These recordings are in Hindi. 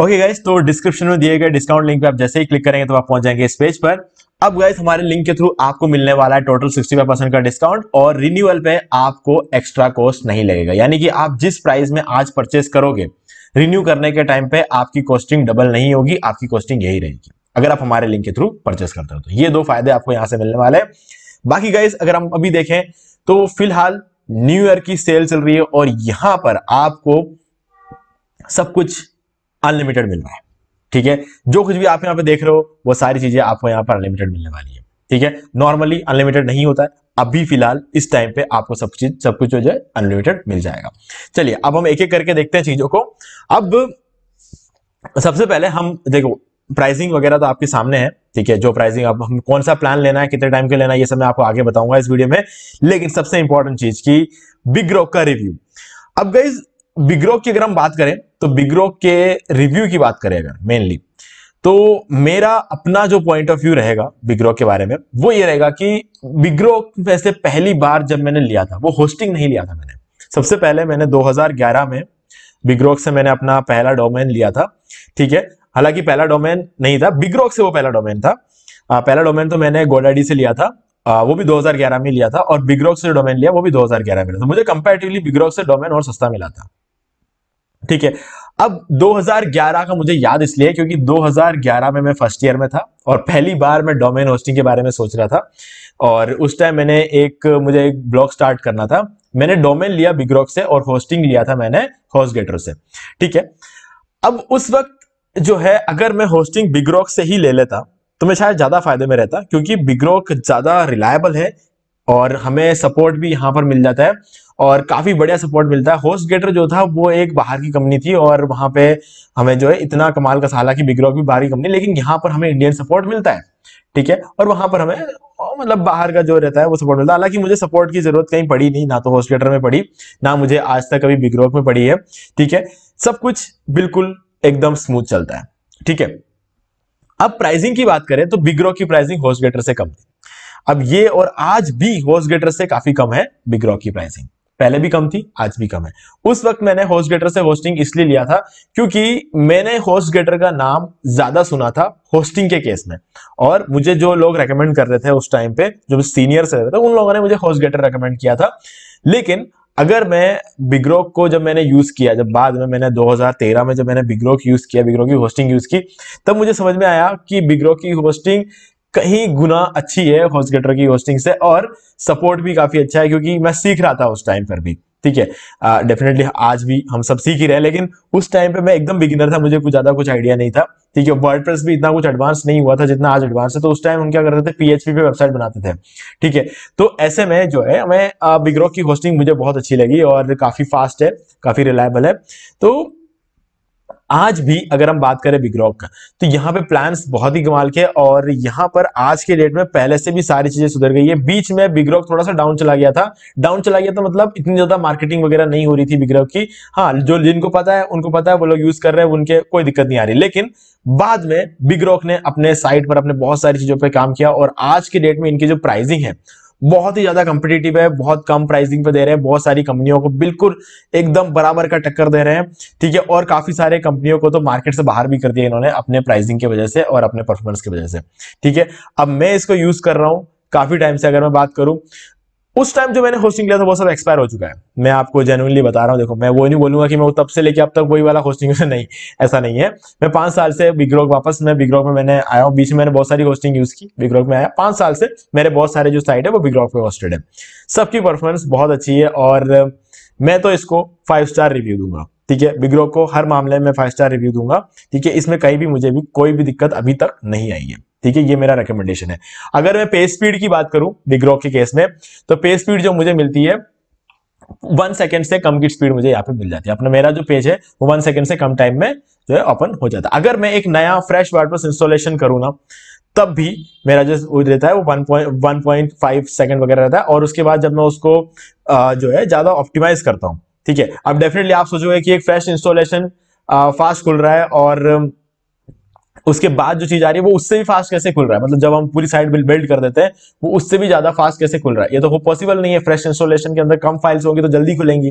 ओके गाइज तो डिस्क्रिप्शन में दिए गए डिस्काउंट लिंक पे आप जैसे ही क्लिक करेंगे तो आप पहुंच जाएंगे इस पेज पर अब गाइज हमारे लिंक के थ्रू आपको मिलने वाला है टोटल 65 परसेंट का डिस्काउंट और रिन्यूअल पे आपको एक्स्ट्रा कॉस्ट नहीं लगेगा यानी कि आप जिस प्राइस में आज परचेस करोगे रिन्यू करने के टाइम पे आपकी कॉस्टिंग डबल नहीं होगी आपकी कॉस्टिंग यही रहेगी अगर आप हमारे लिंक के थ्रू परचेस करते हो तो ये दो फायदे आपको यहाँ से मिलने वाले हैं बाकी गाइज अगर हम अभी देखें तो फिलहाल न्यू ईयर की सेल चल रही है और यहां पर आपको सब कुछ अनलिमिटेड मिल रहा है ठीक है जो कुछ भी आप यहाँ पे देख रहे हो वो सारी चीजें आपको यहाँ पर अनलिमिटेड मिलने वाली है ठीक है नॉर्मली अनलिमिटेड नहीं होता है अभी फिलहाल इस टाइम पे आपको सब चीज सब कुछ जो है अनलिमिटेड मिल जाएगा चलिए अब हम एक एक करके देखते हैं चीजों को अब सबसे पहले हम देखो प्राइसिंग वगैरह तो आपके सामने है ठीक है जो प्राइसिंग आप हम कौन सा प्लान लेना है कितने टाइम के लेना है ये सब मैं आपको आगे बताऊंगा इस वीडियो में लेकिन सबसे इंपॉर्टेंट चीज की बिग रॉक का रिव्यू अब गाइज बिग्रो की अगर हम बात करें तो बिग्रोक के रिव्यू की बात करें अगर मेनली तो मेरा अपना जो पॉइंट ऑफ व्यू रहेगा बिग्रो के बारे में वो ये रहेगा कि बिग्रो वैसे पहली बार जब मैंने लिया था वो होस्टिंग नहीं लिया था मैंने सबसे पहले मैंने 2011 में बिग्रोक से मैंने अपना पहला डोमेन लिया था ठीक है हालांकि पहला डोमेन नहीं था बिग्रोक से वो पहला डोमेन था आ, पहला डोमेन तो मैंने गोडाडी से लिया था आ, वो भी 2011 में लिया था और बिग्रोक से डोमेन लिया वो भी 2011 में लिया था तो मुझे कंपेरेटिवली बिग्रोक से डोमेन और सस्ता मिला था ठीक है अब 2011 का मुझे याद इसलिए क्योंकि 2011 में मैं फर्स्ट ईयर में था और पहली बार मैं डोमेन होस्टिंग के बारे में सोच रहा था और उस टाइम मैंने एक मुझे एक ब्लॉग स्टार्ट करना था मैंने डोमेन लिया बिग्रॉक से और होस्टिंग लिया था मैंने होस्ट गेटर से ठीक है अब उस वक्त जो है अगर मैं होस्टिंग बिग्रॉक से ही ले लेता तो मैं शायद ज्यादा फायदे में रहता क्योंकि बिग्रॉक ज्यादा रिलायबल है और हमें सपोर्ट भी यहाँ पर मिल जाता है और काफ़ी बढ़िया सपोर्ट मिलता है होस्ट गेटर जो था वो एक बाहर की कंपनी थी और वहां पे हमें जो है इतना कमाल का साला कि बिग रॉक भी बाहर की कंपनी लेकिन यहाँ पर हमें इंडियन सपोर्ट मिलता है ठीक है और वहां पर हमें मतलब बाहर का जो रहता है वो सपोर्ट मिलता है हालांकि मुझे सपोर्ट की जरूरत कहीं पड़ी नहीं ना तो होस्ट गेटर में पड़ी ना मुझे आज तक कभी बिग रॉक में पड़ी है ठीक है सब कुछ बिल्कुल एकदम स्मूथ चलता है ठीक है अब प्राइसिंग की बात करें तो बिग रॉक की प्राइसिंग होस्ट गेटर से कम थी अब ये और आज भी होस्ट गेटर से काफी कम है बिग रॉक की प्राइसिंग पहले भी कम थी आज भी कम है उस वक्त मैंने होस्ट गेटर से होस्टिंग इसलिए लिया था क्योंकि मैंने होस्ट गेटर का नाम ज्यादा सुना था होस्टिंग के केस में और मुझे जो लोग रेकमेंड कर रहे थे उस टाइम पे जो सीनियर से रहे थे उन लोगों ने मुझे होस्ट गेटर रेकमेंड किया था लेकिन अगर मैं बिग्रोक को जब मैंने यूज किया जब बाद में मैंने 2013 में जब मैंने बिग्रोक यूज किया बिग्रोक की होस्टिंग यूज की तब मुझे समझ में आया कि बिग्रोक की होस्टिंग कहीं गुना अच्छी है हॉस्गेटर की होस्टिंग से और सपोर्ट भी काफी अच्छा है क्योंकि मैं सीख रहा था उस टाइम पर भी ठीक है डेफिनेटली आज भी हम सब सीख ही रहे लेकिन उस टाइम पे मैं एकदम बिगिनर था मुझे कुछ ज्यादा कुछ आइडिया नहीं था ठीक है वर्ड भी इतना कुछ एडवांस नहीं हुआ था जितना आज एडवांस है तो उस टाइम हम क्या करते थे पीएचपी पे वेबसाइट बनाते थे ठीक है तो ऐसे में जो है मैं बिग्रॉक की होस्टिंग मुझे बहुत अच्छी लगी और काफी फास्ट है काफी रिलायबल है तो आज भी अगर हम बात करें बिग्रॉक का तो यहाँ पे प्लान्स बहुत ही कमाल के और यहाँ पर आज के डेट में पहले से भी सारी चीजें सुधर गई है बीच में बिग्रॉक थोड़ा सा डाउन चला गया था डाउन चला गया था तो मतलब इतनी ज्यादा मार्केटिंग वगैरह नहीं हो रही थी बिग्रॉक की हाँ जो जिनको पता है उनको पता है वो लोग यूज कर रहे हैं उनके कोई दिक्कत नहीं आ रही लेकिन बाद में बिग्रॉक ने अपने साइट पर अपने बहुत सारी चीजों पर काम किया और आज के डेट में इनकी जो प्राइसिंग है बहुत ही ज्यादा कंपिटेटिव है बहुत कम प्राइसिंग पे दे रहे हैं बहुत सारी कंपनियों को बिल्कुल एकदम बराबर का टक्कर दे रहे हैं ठीक है और काफी सारे कंपनियों को तो मार्केट से बाहर भी कर दिया इन्होंने अपने प्राइसिंग की वजह से और अपने परफॉर्मेंस की वजह से ठीक है अब मैं इसको यूज कर रहा हूं काफी टाइम से अगर मैं बात करूं उस टाइम जो मैंने होस्टिंग लिया था वो सब एक्सपायर हो चुका है मैं आपको जेनुअनली बता रहा हूँ देखो मैं वो नहीं बोलूंगा कि मैं तब से लेके अब तक वही वाला होस्टिंग से नहीं ऐसा नहीं है मैं पांच साल से बिग्रॉक वापस मैं बिग्रॉक में मैंने आया हूँ बीच में मैंने बहुत सारी होस्टिंग यूज की बिग्रॉक में आया पांच साल से मेरे बहुत सारे जो साइट है वो बिग्रॉक पे होस्टेड है सबकी परफॉर्मेंस बहुत अच्छी है और मैं तो इसको फाइव स्टार रिव्यू दूंगा ठीक है बिग्रो को हर मामले में फाइव स्टार रिव्यू दूंगा ठीक है इसमें कहीं भी मुझे भी कोई भी दिक्कत अभी तक नहीं आई है ठीक है ये मेरा रिकमेंडेशन है अगर मैं पे स्पीड की बात करूं बिग्रो के केस में तो पे स्पीड जो मुझे मिलती है वन सेकेंड से कम की स्पीड मुझे यहाँ पे मिल जाती है अपना मेरा जो पेज है वो वन सेकेंड से कम टाइम में जो है ओपन हो जाता है अगर मैं एक नया फ्रेश वर्डप्रेस इंस्टॉलेशन करूँ ना तब भी मेरा जो रहता है वो वन पॉइंट फाइव सेकेंड वगैरह रहता है और उसके बाद जब मैं उसको जो है ज़्यादा ऑप्टिमाइज करता हूँ ठीक है अब डेफिनेटली आप सोचोगे कि एक फ्रेश इंस्टॉलेशन फास्ट खुल रहा है और um, उसके बाद जो चीज आ रही है वो उससे भी फास्ट कैसे खुल रहा है मतलब जब हम पूरी साइड बिल बिल्ड कर देते हैं वो उससे भी ज्यादा फास्ट कैसे खुल रहा है ये तो पॉसिबल नहीं है फ्रेश इंस्टॉलेशन के अंदर कम फाइल्स होंगी तो जल्दी खुलेंगी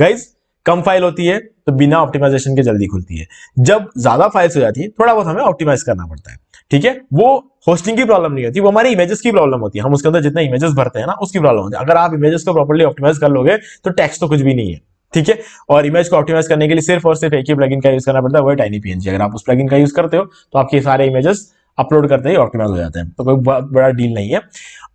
गाइज कम फाइल होती है तो बिना ऑप्टिमाइजेशन के जल्दी खुलती है जब ज्यादा फाइल्स हो जाती है थोड़ा बहुत हमें ऑप्टिमाइज करना पड़ता है ठीक है वो होस्टिंग की प्रॉब्लम नहीं होती वो हमारी इमेजेस की प्रॉब्लम होती है हम उसके अंदर जितने इमेजेस भरते हैं ना उसकी प्रॉब्लम होती है अगर आप इमेजेस को प्रॉपर्ली ऑप्टिमाइज कर लोगे तो टैक्स तो कुछ भी नहीं है ठीक है और इमेज को ऑप्टिमाइज करने के लिए सिर्फ और सिर्फ एक ही प्लगइन का यूज करना पड़ता है वो टाइनी पीएनजी अगर आप उस प्लगइन का यूज करते हो तो आपके सारे इमेजेस अपलोड करते ही ऑप्टिमाइज हो जाते हैं तो कोई बड़ा डील नहीं है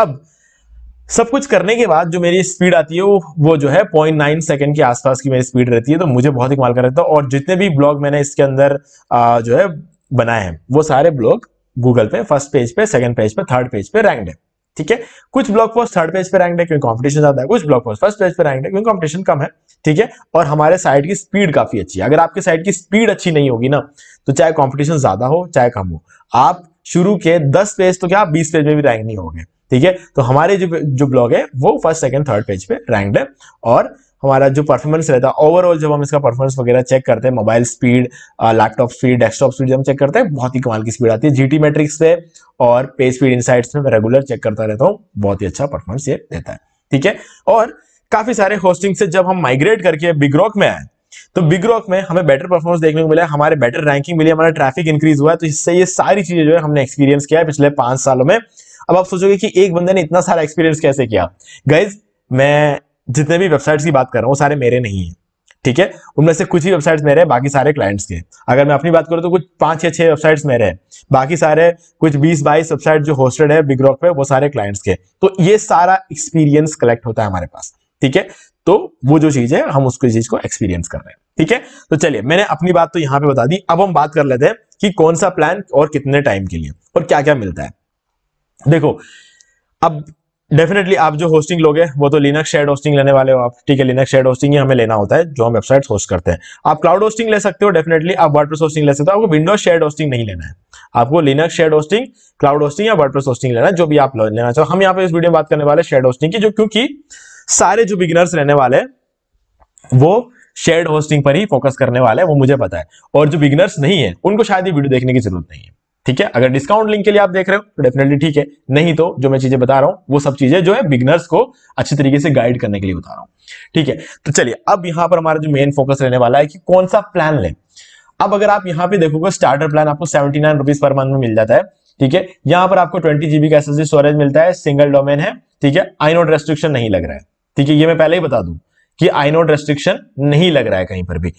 अब सब कुछ करने के बाद जो मेरी स्पीड आती है वो वो जो है पॉइंट नाइन सेकेंड के आसपास की मेरी स्पीड रहती है तो मुझे बहुत ही कमाल कर रहता है और जितने भी ब्लॉग मैंने इसके अंदर जो है बनाए हैं वो सारे ब्लॉग गूगल पे फर्स्ट पेज पे सेकंड पेज पे थर्ड पेज पे रैंक है ठीक है कुछ ब्लॉग पोस्ट थर्ड पेज पे रैंक है क्योंकि कंपटीशन ज्यादा है कुछ ब्लॉग पोस्ट फर्स्ट पेज पे रैंक है क्योंकि कंपटीशन कम है ठीक है और हमारे साइट की स्पीड काफी अच्छी है अगर आपके साइट की स्पीड अच्छी नहीं होगी ना तो चाहे कॉम्पिटिशन ज्यादा हो चाहे कम हो आप शुरू के दस पेज तो क्या आप बीस पेज में भी रैंक नहीं होंगे ठीक है तो हमारे जो जो ब्लॉग है वो फर्स्ट सेकंड थर्ड पेज पे रैंक है और हमारा जो परफॉर्मेंस रहता है ओवरऑल जब हम इसका परफॉर्मेंस वगैरह चेक करते हैं mobile speed laptop speed desktop speed जब हम चेक करते हैं बहुत ही कमाल की स्पीड आती है जीटी मैट्रिक्स पे और पे स्पीड इनसाइट्स में रेगुलर चेक करता रहता हूँ बहुत ही अच्छा परफॉर्मेंस ये देता है ठीक है और काफी सारे होस्टिंग से जब हम माइग्रेट करके बिग रॉक में आए तो बिग रॉक में हमें बेटर परफॉर्मेंस देखने को मिला हमारे बेटर रैंकिंग मिली हमारा ट्रैफिक इंक्रीज हुआ है तो इससे ये सारी चीजें जो है हमने एक्सपीरियंस किया है पिछले पांच सालों में अब आप सोचोगे कि एक बंदे ने इतना सारा एक्सपीरियंस कैसे किया गाइज मैं जितने भी वेबसाइट्स की बात कर रहा हूँ सारे मेरे नहीं है ठीक है उनमें से कुछ ही वेबसाइट्स मेरे हैं बाकी सारे क्लाइंट्स के अगर मैं अपनी बात करूँ तो कुछ पांच या छह वेबसाइट्स मेरे हैं बाकी सारे कुछ बीस बाईस वेबसाइट जो होस्टेड है बिग रॉक पे वो सारे क्लाइंट्स के तो ये सारा एक्सपीरियंस कलेक्ट होता है हमारे पास ठीक है तो वो जो चीज है हम उसको चीज को एक्सपीरियंस कर रहे हैं ठीक है तो चलिए मैंने अपनी बात तो यहाँ पे बता दी अब हम बात कर लेते हैं कि कौन सा प्लान और कितने टाइम के लिए और क्या क्या मिलता है देखो अब डेफिनेटली आप जो होस्टिंग लोगे वो तो लिनक्स शेड होस्टिंग लेने वाले हो आप ठीक है लिनक्स शेड होस्टिंग ही हमें लेना होता है जो हम वेबसाइट होस्ट करते हैं आप क्लाउड होस्टिंग ले सकते हो डेफिनेटली आप वर्डप्रेस होस्टिंग ले सकते हो आपको विंडोज शेड होस्टिंग नहीं लेना है आपको Linux shared hosting cloud hosting या वर्डप्रेस होस्टिंग लेना है जो भी आप लेना चाहो हम यहाँ पे इस वीडियो में बात करने वाले शेड होस्टिंग की जो क्योंकि सारे जो बिगिनर्स रहने वाले वो शेड होस्टिंग पर ही फोकस करने वाले हैं वो मुझे पता है और जो बिगिनर्स नहीं है उनको शायद ये वीडियो देखने की जरूरत नहीं है ठीक है अगर डिस्काउंट लिंक के लिए आप देख रहे हो तो डेफिनेटली ठीक है नहीं तो जो मैं चीजें बता रहा हूं वो सब चीजें जो है बिगनर्स को अच्छे तरीके से गाइड करने के लिए बता रहा हूँ ठीक है तो चलिए अब यहाँ पर हमारा जो मेन फोकस रहने वाला है कि कौन सा प्लान लें अब अगर आप यहाँ पे देखोगे स्टार्टर प्लान आपको seventy nine rupees per month में मिल जाता है ठीक है यहां पर आपको ट्वेंटी जीबी का एस स्टोरेज मिलता है सिंगल डोमेन है ठीक है आई नोट रेस्ट्रिक्शन नहीं लग रहा है ठीक है ये मैं पहले ही बता दू कि आई नोट रेस्ट्रिक्शन नहीं लग रहा है कहीं पर भी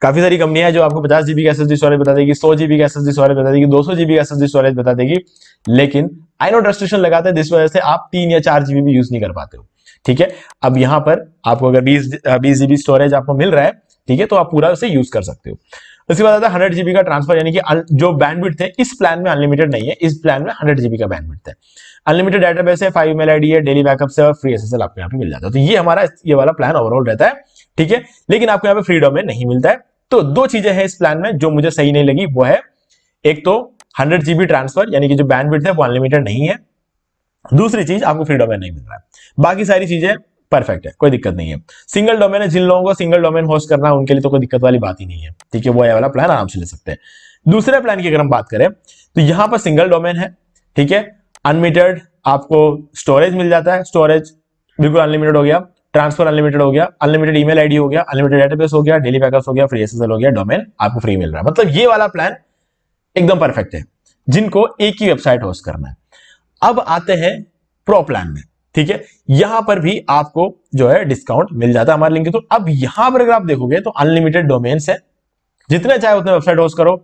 काफी सारी कंपनियां जो आपको पचास जीबी का डी स्टोरेज बता देगी सौ जीबी का एस स्टोरेज बता देगी दो सौ जीबी का डी स्टोरेज बता देगी लेकिन आई नोट रेस्ट्रिक्शन लगाते हैं जिस वजह से आप तीन या चार जीबी भी यूज नहीं कर पाते हो ठीक है अब यहां पर आपको अगर बीस बीस जीबी स्टोरेज आपको मिल रहा है ठीक है तो आप पूरा उसे यूज कर सकते हो उसके बाद आता है हंड्रेड जीबी का ट्रांसफर यानी कि जो बैंडविड्थ है इस प्लान में अनलिमिटेड नहीं है इस प्लान में हंड्रेड जीबी का बैंडविड्थ है अनलिमिटेड डाटाबेस है फाइव मेल आईडी है डेली बैकअप से और फ्री एल आपको यहाँ पे मिल जाता है तो ये हमारा ये वाला प्लान ओवरऑल रहता है ठीक है लेकिन आपको यहाँ पे फ्रीडम है नहीं मिलता है तो दो चीजें हैं इस प्लान में जो मुझे सही नहीं लगी वो है एक तो हंड्रेड जीबी ट्रांसफर यानी कि जो बैंडविड्थ है वो अनलिमिटेड नहीं है दूसरी चीज आपको फ्री डोमेन नहीं मिल रहा है बाकी सारी चीजें परफेक्ट है कोई दिक्कत नहीं है सिंगल डोमेन है जिन लोगों को सिंगल डोमेन होस्ट करना है उनके लिए तो कोई दिक्कत वाली बात ही नहीं है ठीक है वो ये वाला प्लान आराम से ले सकते हैं दूसरे प्लान की अगर हम बात करें तो यहां पर सिंगल डोमेन है ठीक है अनलिमिटेड आपको स्टोरेज मिल जाता है स्टोरेज बिल्कुल अनलिमिटेड हो गया ट्रांसफर अनलिमिटेड हो गया अनलिमिटेड ईमेल आईडी हो गया अनलिमिटेड डेटाबेस हो गया डेली बैकअप हो गया फ्री एसएसएल हो गया डोमेन आपको फ्री मिल रहा है मतलब ये वाला प्लान एकदम परफेक्ट है जिनको एक ही वेबसाइट होस्ट करना है अब आते हैं प्रो प्लान में ठीक है यहां पर भी आपको जो है डिस्काउंट मिल जाता है हमारे लिंक तो अब यहां पर अगर आप देखोगे तो अनलिमिटेड डोमेन्स है जितने चाहे उतने वेबसाइट होस्ट करो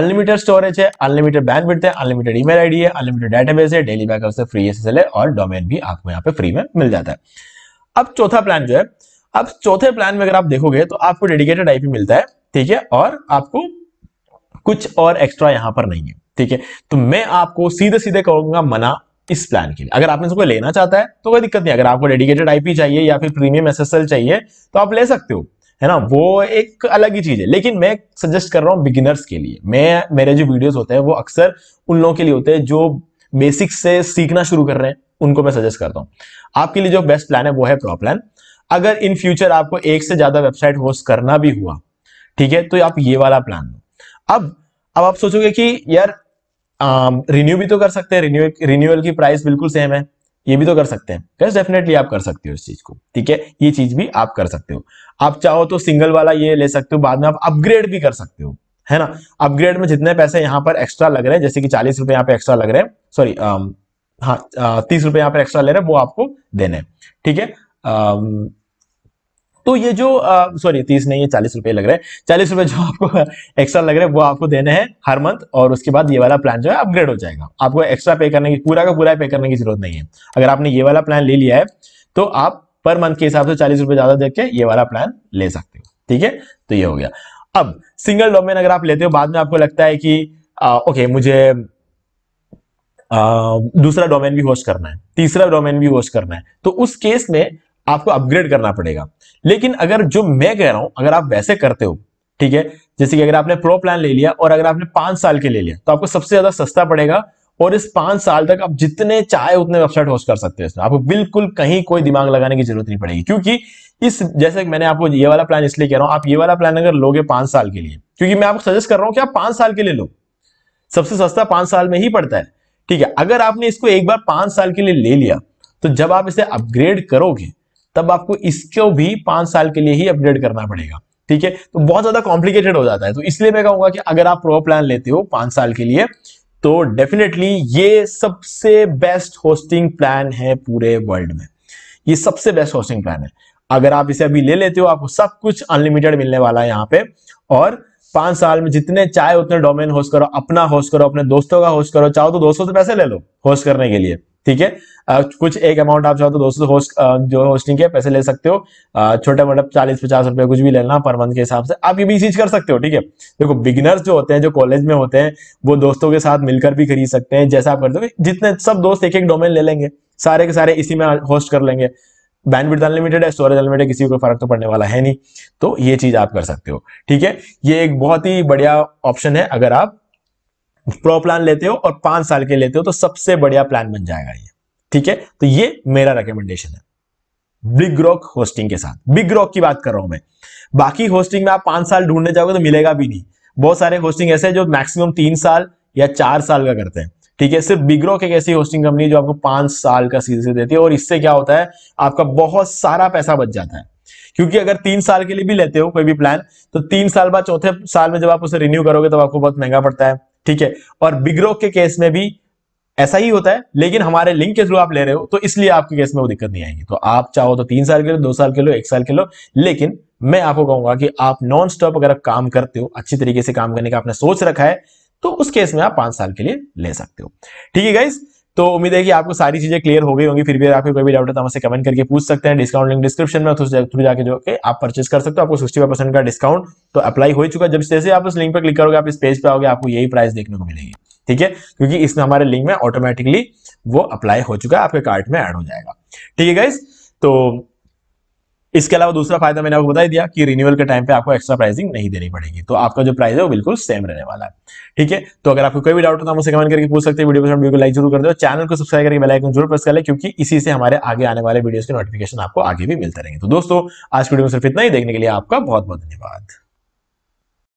अनलिमिटेड स्टोरेज है अनलिमिटेड बैंडविड्थ है अनलिमिटेड ईमेल आईडी है अनलिमिटेड डेटाबेस है डेली बैकअप से फ्री एसएसएल है और डोमेन भी आपको यहाँ पे फ्री में मिल जाता है अब चौथा प्लान जो है अब चौथे प्लान में अगर आप देखोगे तो आपको डेडिकेटेड आईपी मिलता है ठीक है और आपको कुछ और एक्स्ट्रा यहां पर नहीं है ठीक है तो मैं आपको सीधे सीधे कहूंगा मना इस प्लान के लिए अगर आपने इसको लेना चाहता है तो कोई दिक्कत नहीं अगर आपको डेडिकेटेड आईपी चाहिए या फिर प्रीमियम एस चाहिए तो आप ले सकते हो है ना वो एक अलग ही चीज है लेकिन मैं सजेस्ट कर रहा हूँ बिगिनर्स के लिए मैं मेरे जो वीडियोस होते हैं वो अक्सर उन लोगों के लिए होते हैं जो बेसिक्स से सीखना शुरू कर रहे हैं उनको मैं सजेस्ट करता हूँ आपके लिए जो बेस्ट प्लान है वो है प्रॉप प्लान अगर इन फ्यूचर आपको एक से ज्यादा वेबसाइट होस्ट करना भी हुआ ठीक है तो आप ये वाला प्लान लो अब अब आप सोचोगे कि यार रिन्यू भी तो कर सकते हैं रिन्यूअल की प्राइस बिल्कुल सेम है ये भी तो कर सकते हैं यस डेफिनेटली आप कर सकते हो इस चीज को ठीक है ये चीज भी आप कर सकते हो आप चाहो तो सिंगल वाला ये ले सकते हो बाद में आप अपग्रेड भी कर सकते हो है ना अपग्रेड में जितने पैसे यहाँ पर एक्स्ट्रा लग रहे हैं जैसे कि चालीस रुपए यहाँ पे एक्स्ट्रा लग रहे हैं सॉरी हाँ तीस रुपए यहाँ पर एक्स्ट्रा ले रहे हैं वो आपको देने ठीक है तो ये जो सॉरी तीस नहीं ये चालीस रुपए लग रहे हैं चालीस रुपए जो आपको एक्स्ट्रा लग रहे हैं वो आपको देने हैं हर मंथ और उसके बाद ये वाला प्लान जो है अपग्रेड हो जाएगा आपको एक्स्ट्रा पे करने की पूरा का पूरा पे करने की जरूरत नहीं है अगर आपने ये वाला प्लान ले लिया है तो आप पर मंथ के हिसाब से चालीस रुपए ज्यादा देख के ये वाला प्लान ले सकते हो ठीक है तो ये हो गया अब सिंगल डोमेन अगर आप लेते हो बाद में आपको लगता है कि आ, ओके मुझे दूसरा डोमेन भी होस्ट करना है तीसरा डोमेन भी होस्ट करना है तो उस केस में आपको अपग्रेड करना पड़ेगा लेकिन अगर जो मैं कह रहा हूं अगर आप वैसे करते हो ठीक है जैसे कि अगर आपने प्रो प्लान ले लिया और अगर आपने पांच साल के ले लिया तो आपको सबसे ज्यादा सस्ता पड़ेगा और इस पांच साल तक आप जितने चाहे उतने वेबसाइट होस्ट कर सकते हैं आपको बिल्कुल कहीं कोई दिमाग लगाने की जरूरत नहीं पड़ेगी क्योंकि इस जैसे मैंने आपको ये वाला प्लान इसलिए कह रहा हूं आप ये वाला प्लान अगर लोगे पांच साल के लिए क्योंकि मैं आपको सजेस्ट कर रहा हूं कि आप पांच साल के लिए लो सबसे सस्ता पांच साल में ही पड़ता है ठीक है अगर आपने इसको एक बार पांच साल के लिए ले लिया तो जब आप इसे अपग्रेड करोगे तब आपको इसको भी पांच साल के लिए ही अपग्रेड करना पड़ेगा ठीक है तो बहुत ज्यादा कॉम्प्लिकेटेड हो जाता है तो इसलिए मैं कहूंगा कि अगर आप प्रो प्लान लेते हो पांच साल के लिए तो डेफिनेटली ये सबसे बेस्ट होस्टिंग प्लान है पूरे वर्ल्ड में ये सबसे बेस्ट होस्टिंग प्लान है अगर आप इसे अभी ले लेते हो आपको सब कुछ अनलिमिटेड मिलने वाला है यहाँ पे और पांच साल में जितने चाहे उतने डोमेन होस्ट करो अपना होस्ट करो अपने दोस्तों का होस्ट करो चाहो तो दोस्तों से पैसे ले लो होस्ट करने के लिए ठीक है कुछ एक अमाउंट आप चाहो तो दोस्तों होस्ट जो होस्टिंग के पैसे ले सकते हो छोटे मोटे चालीस पचास रुपए कुछ भी लेना पर मंथ के हिसाब से आप ये भी चीज कर सकते हो ठीक है देखो बिगिनर्स जो होते हैं जो कॉलेज में होते हैं वो दोस्तों के साथ मिलकर भी खरीद सकते हैं जैसा आप करते हो जितने सब दोस्त एक एक डोमेन ले लेंगे सारे के सारे इसी में होस्ट कर लेंगे बैंडविड्थ अनलिमिटेड है स्टोरेज अनलिमिटेड किसी को फर्क तो पड़ने वाला है नहीं तो ये चीज आप कर सकते हो ठीक है ये एक बहुत ही बढ़िया ऑप्शन है अगर आप प्रो प्लान लेते हो और पांच साल के लेते हो तो सबसे बढ़िया प्लान बन जाएगा ये ठीक है तो ये मेरा रिकमेंडेशन है बिग रॉक होस्टिंग के साथ बिग रॉक की बात कर रहा हूं मैं बाकी होस्टिंग में आप पांच साल ढूंढने जाओगे तो मिलेगा भी नहीं बहुत सारे होस्टिंग ऐसे हैं जो मैक्सिमम तीन साल या चार साल का करते हैं ठीक है सिर्फ बिग्रो एक ऐसी होस्टिंग कंपनी जो आपको पांच साल का सीजन देती है और इससे क्या होता है आपका बहुत सारा पैसा बच जाता है क्योंकि अगर तीन साल के लिए भी लेते हो कोई भी प्लान तो तीन साल बाद चौथे साल में जब आप उसे रिन्यू करोगे तब तो आपको बहुत महंगा पड़ता है ठीक है और बिग्रोक के केस में भी ऐसा ही होता है लेकिन हमारे लिंक के थ्रू आप ले रहे हो तो इसलिए आपके केस में वो दिक्कत नहीं आएगी तो आप चाहो तो तीन साल के लो दो साल के लो एक साल के लो लेकिन मैं आपको कहूंगा कि आप नॉन स्टॉप अगर आप काम करते हो अच्छी तरीके से काम करने का आपने सोच रखा है तो उस केस में आप पांच साल के लिए ले सकते हो ठीक है गाइज तो उम्मीद है कि आपको सारी चीजें क्लियर हो गई होंगी फिर भी आपको कोई भी डाउट है तो हमसे कमेंट करके पूछ सकते हैं डिस्काउंट लिंक डिस्क्रिप्शन में थ्रू जाके जो कि आप परचेस कर सकते हो आपको सिक्सटी परसेंट का डिस्काउंट तो अप्लाई हो चुका है जब जैसे आप उस लिंक पर क्लिक करोगे आप इस पेज पर आओगे आपको यही प्राइस देखने को मिलेगी ठीक है क्योंकि इसमें हमारे लिंक में ऑटोमेटिकली वो अप्लाई हो चुका है आपके कार्ट में एड हो जाएगा ठीक है गाइज तो इसके अलावा दूसरा फायदा मैंने आपको बताया दिया कि रिन्यूअल के टाइम पे आपको एक्स्ट्रा प्राइसिंग नहीं देनी पड़ेगी तो आपका जो प्राइस है वो बिल्कुल सेम रहने वाला है ठीक है तो अगर आपको कोई भी डाउट हो तो मुझसे कमेंट करके पूछ सकते हैं वीडियो पसंद वीडियो को लाइक जरूर कर दो चैनल को सब्सक्राइब करके बेलाइकन जरूर प्रेस कर ले क्योंकि इसी से हमारे आगे आने वाले वीडियोज के नोटिफिकेशन आपको आगे भी मिलते रहेंगे तो दोस्तों आज वीडियो में सिर्फ इतना ही देखने के लिए आपका बहुत बहुत धन्यवाद